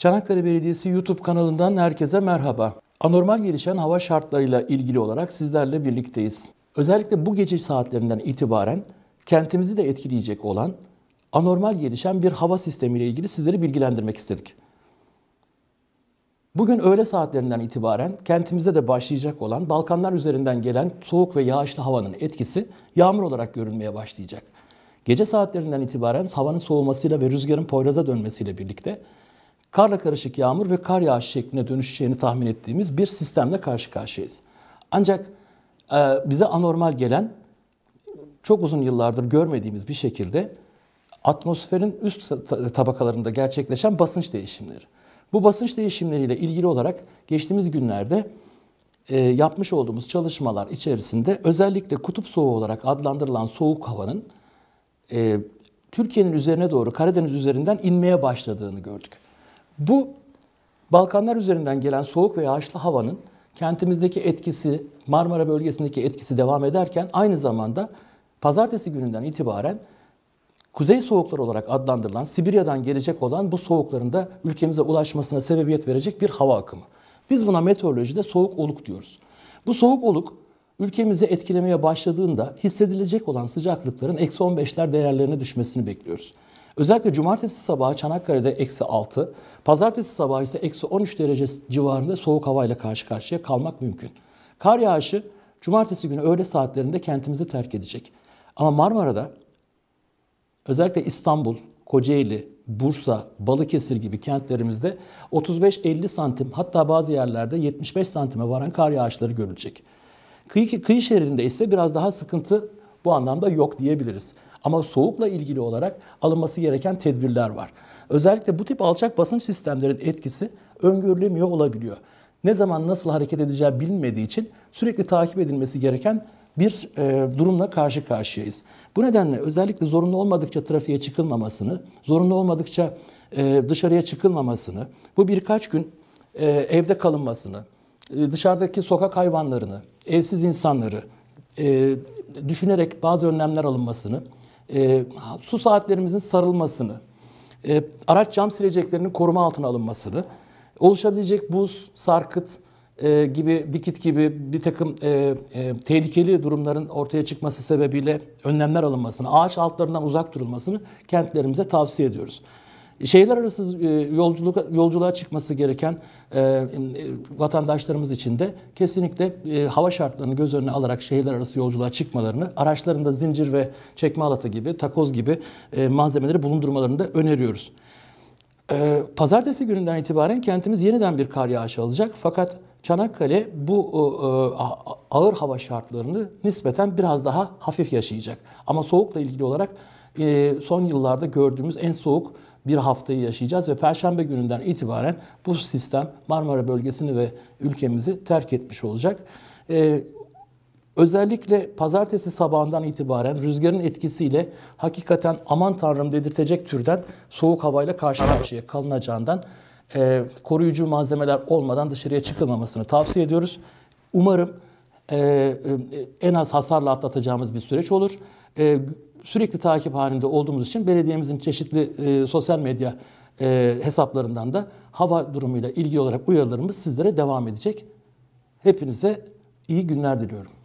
Çanakkale Belediyesi YouTube kanalından herkese merhaba. Anormal gelişen hava şartlarıyla ilgili olarak sizlerle birlikteyiz. Özellikle bu gece saatlerinden itibaren kentimizi de etkileyecek olan anormal gelişen bir hava sistemiyle ilgili sizleri bilgilendirmek istedik. Bugün öğle saatlerinden itibaren kentimize de başlayacak olan Balkanlar üzerinden gelen soğuk ve yağışlı havanın etkisi yağmur olarak görünmeye başlayacak. Gece saatlerinden itibaren havanın soğumasıyla ve rüzgarın Poyraz'a dönmesiyle birlikte karla karışık yağmur ve kar yağışı şekline dönüşeceğini tahmin ettiğimiz bir sistemle karşı karşıyayız. Ancak e, bize anormal gelen çok uzun yıllardır görmediğimiz bir şekilde atmosferin üst tabakalarında gerçekleşen basınç değişimleri. Bu basınç değişimleriyle ilgili olarak geçtiğimiz günlerde e, yapmış olduğumuz çalışmalar içerisinde özellikle kutup soğuğu olarak adlandırılan soğuk havanın e, Türkiye'nin üzerine doğru Karadeniz üzerinden inmeye başladığını gördük. Bu Balkanlar üzerinden gelen soğuk ve yağışlı havanın kentimizdeki etkisi, Marmara bölgesindeki etkisi devam ederken aynı zamanda pazartesi gününden itibaren kuzey soğukları olarak adlandırılan Sibirya'dan gelecek olan bu soğukların da ülkemize ulaşmasına sebebiyet verecek bir hava akımı. Biz buna meteorolojide soğuk oluk diyoruz. Bu soğuk oluk ülkemizi etkilemeye başladığında hissedilecek olan sıcaklıkların eksi 15'ler değerlerine düşmesini bekliyoruz. Özellikle cumartesi sabahı Çanakkale'de eksi 6, pazartesi sabahı ise eksi 13 derece civarında soğuk havayla karşı karşıya kalmak mümkün. Kar yağışı cumartesi günü öğle saatlerinde kentimizi terk edecek. Ama Marmara'da özellikle İstanbul, Kocaeli, Bursa, Balıkesir gibi kentlerimizde 35-50 santim hatta bazı yerlerde 75 santime varan kar yağışları görülecek. Kıyı, kıyı şeridinde ise biraz daha sıkıntı bu anlamda yok diyebiliriz. Ama soğukla ilgili olarak alınması gereken tedbirler var. Özellikle bu tip alçak basınç sistemlerin etkisi öngörülemiyor olabiliyor. Ne zaman nasıl hareket edeceği bilinmediği için sürekli takip edilmesi gereken bir e, durumla karşı karşıyayız. Bu nedenle özellikle zorunlu olmadıkça trafiğe çıkılmamasını, zorunlu olmadıkça e, dışarıya çıkılmamasını, bu birkaç gün e, evde kalınmasını, e, dışarıdaki sokak hayvanlarını, evsiz insanları e, düşünerek bazı önlemler alınmasını e, su saatlerimizin sarılmasını, e, araç cam sileceklerinin koruma altına alınmasını, oluşabilecek buz, sarkıt e, gibi, dikit gibi bir takım e, e, tehlikeli durumların ortaya çıkması sebebiyle önlemler alınmasını, ağaç altlarından uzak durulmasını kentlerimize tavsiye ediyoruz şehirler arası e, yolculuk yolculuğa çıkması gereken e, vatandaşlarımız için de kesinlikle e, hava şartlarını göz önüne alarak şehirler arası yolculuğa çıkmalarını, araçlarında zincir ve çekme alatı gibi, takoz gibi malzemeleri bulundurmalarını da öneriyoruz. pazartesi gününden itibaren kentimiz yeniden bir kar yağışı alacak fakat Çanakkale bu ağır hava şartlarını nispeten biraz daha hafif yaşayacak. Ama soğukla ilgili olarak son yıllarda gördüğümüz en soğuk bir haftayı yaşayacağız ve Perşembe gününden itibaren bu sistem Marmara bölgesini ve ülkemizi terk etmiş olacak. Ee, Özellikle pazartesi sabahından itibaren rüzgarın etkisiyle hakikaten aman tanrım dedirtecek türden soğuk havayla karşı karşıya kalınacağından e, koruyucu malzemeler olmadan dışarıya çıkılmamasını tavsiye ediyoruz. Umarım e, e en az hasarla atlatacağımız bir süreç olur. E, sürekli takip halinde olduğumuz için belediyemizin çeşitli e, sosyal medya e, hesaplarından da hava durumuyla ilgili olarak uyarılarımız sizlere devam edecek. Hepinize iyi günler diliyorum.